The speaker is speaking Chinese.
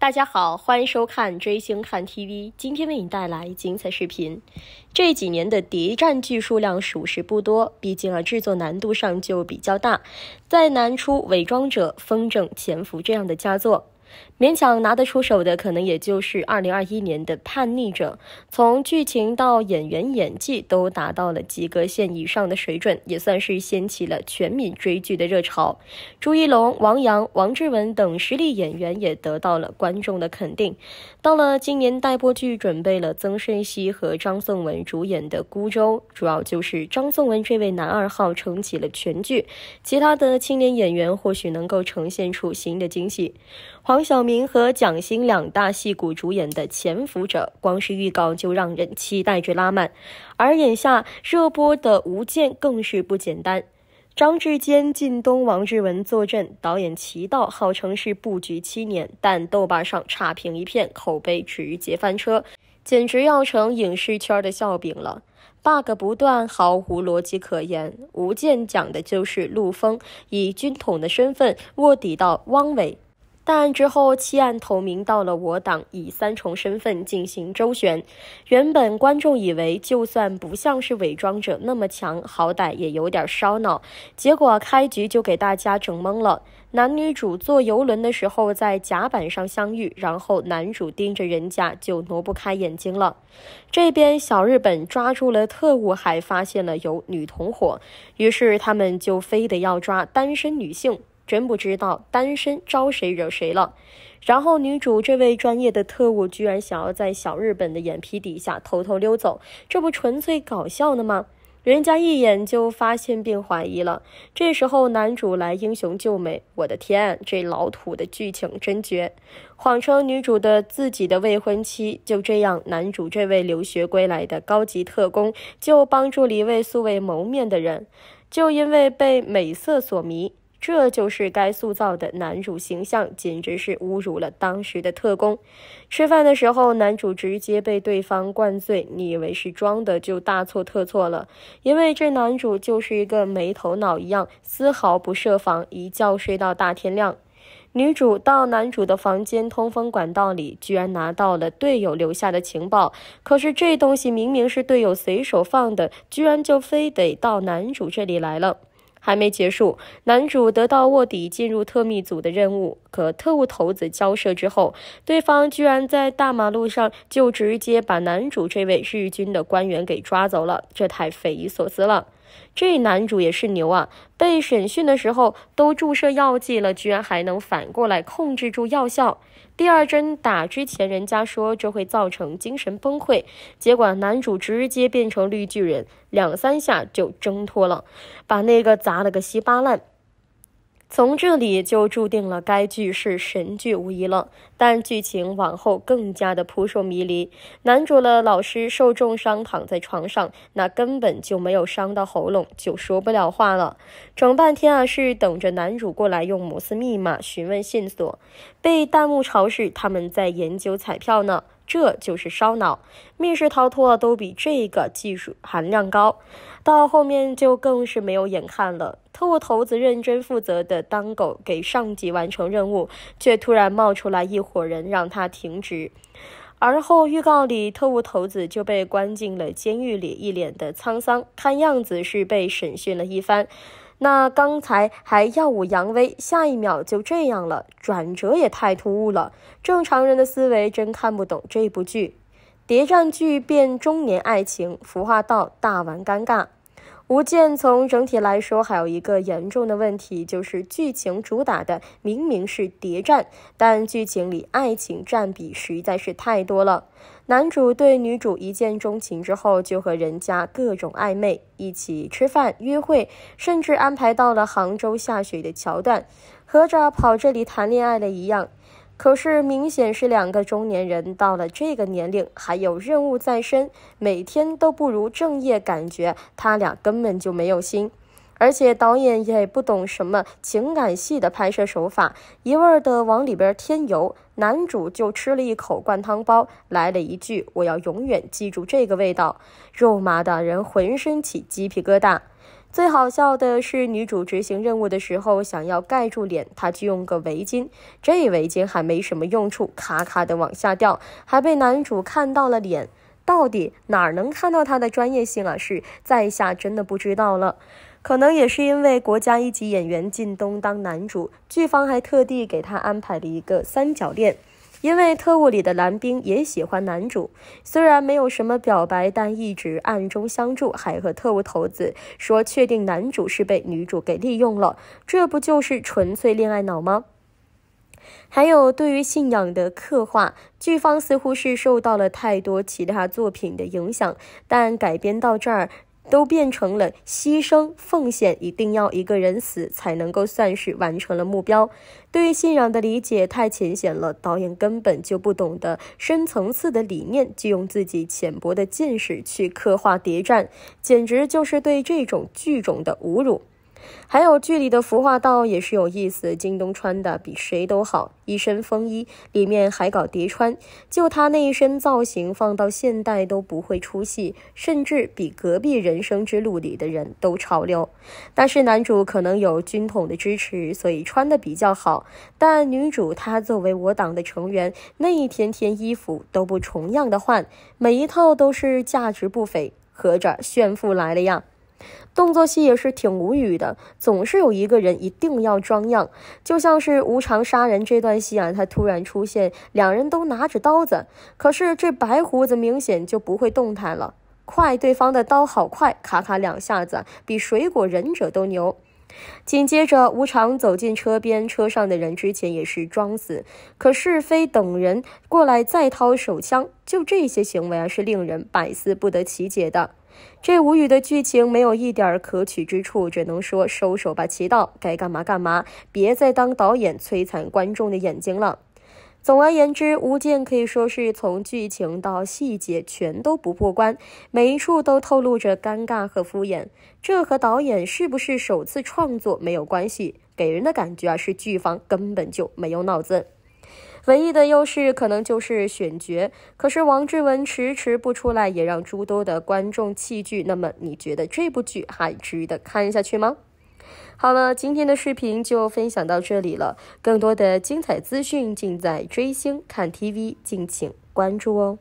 大家好，欢迎收看追星看 TV，今天为你带来精彩视频。这几年的谍战剧数量属实不多，毕竟啊制作难度上就比较大，再难出《伪装者》《风筝》《潜伏》这样的佳作。勉强拿得出手的，可能也就是二零二一年的《叛逆者》，从剧情到演员演技都达到了及格线以上的水准，也算是掀起了全民追剧的热潮。朱一龙、王阳、王志文等实力演员也得到了观众的肯定。到了今年待播剧，准备了曾舜晞和张颂文主演的《孤舟》，主要就是张颂文这位男二号撑起了全剧，其他的青年演员或许能够呈现出新的惊喜。黄。黄晓明和蒋欣两大戏骨主演的《潜伏者》，光是预告就让人期待值拉满。而眼下热播的《无间》更是不简单，张志坚、靳东、王志文坐镇，导演齐道号称是布局七年，但豆瓣上差评一片，口碑直接翻车，简直要成影视圈的笑柄了。bug 不断，毫无逻辑可言。《无间》讲的就是陆风以军统的身份卧底到汪伪。但之后弃暗投明到了我党，以三重身份进行周旋。原本观众以为就算不像是伪装者那么强，好歹也有点烧脑。结果开局就给大家整懵了。男女主坐游轮的时候在甲板上相遇，然后男主盯着人家就挪不开眼睛了。这边小日本抓住了特务，还发现了有女同伙，于是他们就非得要抓单身女性。真不知道单身招谁惹谁了，然后女主这位专业的特务居然想要在小日本的眼皮底下偷偷溜走，这不纯粹搞笑呢吗？人家一眼就发现并怀疑了，这时候男主来英雄救美，我的天，这老土的剧情真绝！谎称女主的自己的未婚妻，就这样，男主这位留学归来的高级特工就帮助了一位素未谋面的人，就因为被美色所迷。这就是该塑造的男主形象，简直是侮辱了当时的特工。吃饭的时候，男主直接被对方灌醉，你以为是装的，就大错特错了。因为这男主就是一个没头脑一样，丝毫不设防，一觉睡到大天亮。女主到男主的房间通风管道里，居然拿到了队友留下的情报。可是这东西明明是队友随手放的，居然就非得到男主这里来了。还没结束，男主得到卧底进入特密组的任务，可特务头子交涉之后，对方居然在大马路上就直接把男主这位日军的官员给抓走了，这太匪夷所思了。这男主也是牛啊！被审讯的时候都注射药剂了，居然还能反过来控制住药效。第二针打之前，人家说这会造成精神崩溃，结果男主直接变成绿巨人，两三下就挣脱了，把那个砸了个稀巴烂。从这里就注定了该剧是神剧无疑了，但剧情往后更加的扑朔迷离。男主的老师受重伤躺在床上，那根本就没有伤到喉咙，就说不了话了。整半天啊，是等着男主过来用摩斯密码询问线索，被弹幕吵死。他们在研究彩票呢。这就是烧脑，密室逃脱都比这个技术含量高。到后面就更是没有眼看了，特务头子认真负责的当狗给上级完成任务，却突然冒出来一伙人让他停职。而后预告里特务头子就被关进了监狱里，一脸的沧桑，看样子是被审讯了一番。那刚才还耀武扬威，下一秒就这样了，转折也太突兀了。正常人的思维真看不懂这部剧，谍战剧变中年爱情，腐化到大玩尴尬。《无间》从整体来说，还有一个严重的问题，就是剧情主打的明明是谍战，但剧情里爱情占比实在是太多了。男主对女主一见钟情之后，就和人家各种暧昧，一起吃饭、约会，甚至安排到了杭州下雪的桥段，合着跑这里谈恋爱了一样。可是明显是两个中年人，到了这个年龄还有任务在身，每天都不如正业。感觉他俩根本就没有心，而且导演也不懂什么情感戏的拍摄手法，一味的往里边添油。男主就吃了一口灌汤包，来了一句：“我要永远记住这个味道。”肉麻的人浑身起鸡皮疙瘩。最好笑的是，女主执行任务的时候想要盖住脸，她就用个围巾。这围巾还没什么用处，咔咔的往下掉，还被男主看到了脸。到底哪儿能看到她的专业性啊？是在下真的不知道了。可能也是因为国家一级演员靳东当男主，剧方还特地给他安排了一个三角恋。因为特务里的蓝冰也喜欢男主，虽然没有什么表白，但一直暗中相助，还和特务头子说确定男主是被女主给利用了，这不就是纯粹恋爱脑吗？还有对于信仰的刻画，剧方似乎是受到了太多其他作品的影响，但改编到这儿。都变成了牺牲奉献，一定要一个人死才能够算是完成了目标。对于信仰的理解太浅显了，导演根本就不懂得深层次的理念，就用自己浅薄的见识去刻画谍战，简直就是对这种剧种的侮辱。还有剧里的服化道也是有意思，京东穿的比谁都好，一身风衣里面还搞叠穿，就他那一身造型放到现代都不会出戏，甚至比隔壁《人生之路》里的人都潮流。但是男主可能有军统的支持，所以穿的比较好。但女主她作为我党的成员，那一天天衣服都不重样的换，每一套都是价值不菲，合着炫富来了呀。动作戏也是挺无语的，总是有一个人一定要装样，就像是无常杀人这段戏啊，他突然出现，两人都拿着刀子，可是这白胡子明显就不会动弹了，快，对方的刀好快，咔咔两下子，比水果忍者都牛。紧接着无常走进车边，车上的人之前也是装死，可是非等人过来再掏手枪，就这些行为啊是令人百思不得其解的。这无语的剧情没有一点可取之处，只能说收手吧，齐道，该干嘛干嘛，别再当导演摧残观众的眼睛了。总而言之，《无间》可以说是从剧情到细节全都不过关，每一处都透露着尴尬和敷衍。这和导演是不是首次创作没有关系，给人的感觉啊是剧方根本就没有脑子。唯一的优势可能就是选角，可是王志文迟迟不出来，也让诸多的观众弃剧。那么，你觉得这部剧还值得看下去吗？好了，今天的视频就分享到这里了，更多的精彩资讯尽在追星看 TV，敬请关注哦。